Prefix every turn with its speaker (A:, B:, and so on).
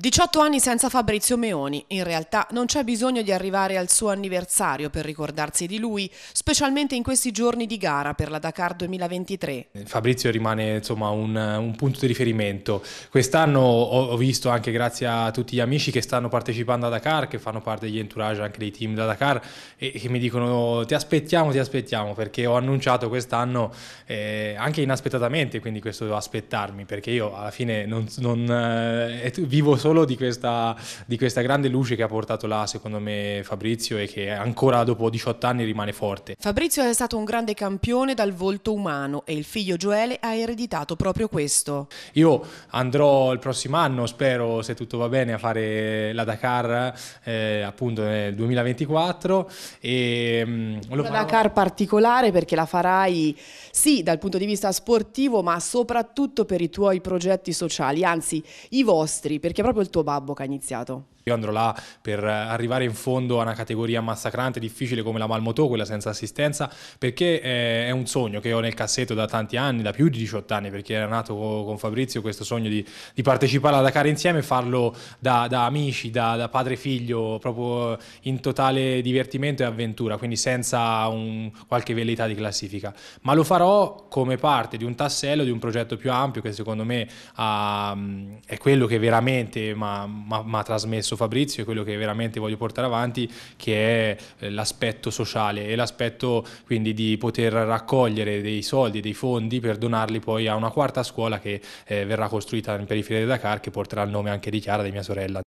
A: 18 anni senza Fabrizio Meoni, in realtà non c'è bisogno di arrivare al suo anniversario per ricordarsi di lui, specialmente in questi giorni di gara per la Dakar 2023.
B: Fabrizio rimane insomma, un, un, punto di riferimento. Quest'anno ho, ho, visto anche grazie a tutti gli amici che stanno partecipando a Dakar, che fanno parte degli entourage anche dei team da Dakar e che mi dicono ti aspettiamo, ti aspettiamo, perché ho annunciato quest'anno eh, anche inaspettatamente, quindi questo devo aspettarmi, perché io alla fine non, non eh, vivo solo solo di questa, di questa grande luce che ha portato là, secondo me, Fabrizio e che ancora dopo 18 anni rimane forte.
A: Fabrizio è stato un grande campione dal volto umano e il figlio Joele ha ereditato proprio questo.
B: Io andrò il prossimo anno, spero, se tutto va bene, a fare la Dakar eh, appunto nel 2024. E, mh, mm, Una farò...
A: Dakar particolare perché la farai sì dal punto di vista sportivo ma soprattutto per i tuoi progetti sociali, anzi i vostri, perché proprio proprio il tuo babbo che ha iniziato.
B: Io andrò là per arrivare in fondo a una categoria massacrante, difficile come la Malmotò, quella senza assistenza, perché eh, è un sogno che ho nel cassetto da tanti anni, da più di 18 anni, perché era nato con Fabrizio questo sogno di, di partecipare alla Dakar insieme e farlo da, da amici, da, da padre e figlio, proprio in totale divertimento e avventura, quindi senza un, qualche velleità di classifica. Ma lo farò come parte di un tassello, di un progetto più ampio che secondo me ha, è quello che veramente che mi ha trasmesso Fabrizio e quello che veramente voglio portare avanti, che è eh, l'aspetto sociale e l'aspetto quindi di poter raccogliere dei soldi, dei fondi per donarli poi a una quarta scuola che eh, verrà costruita in periferia di Dakar che porterà il nome anche di Chiara, di mia sorella.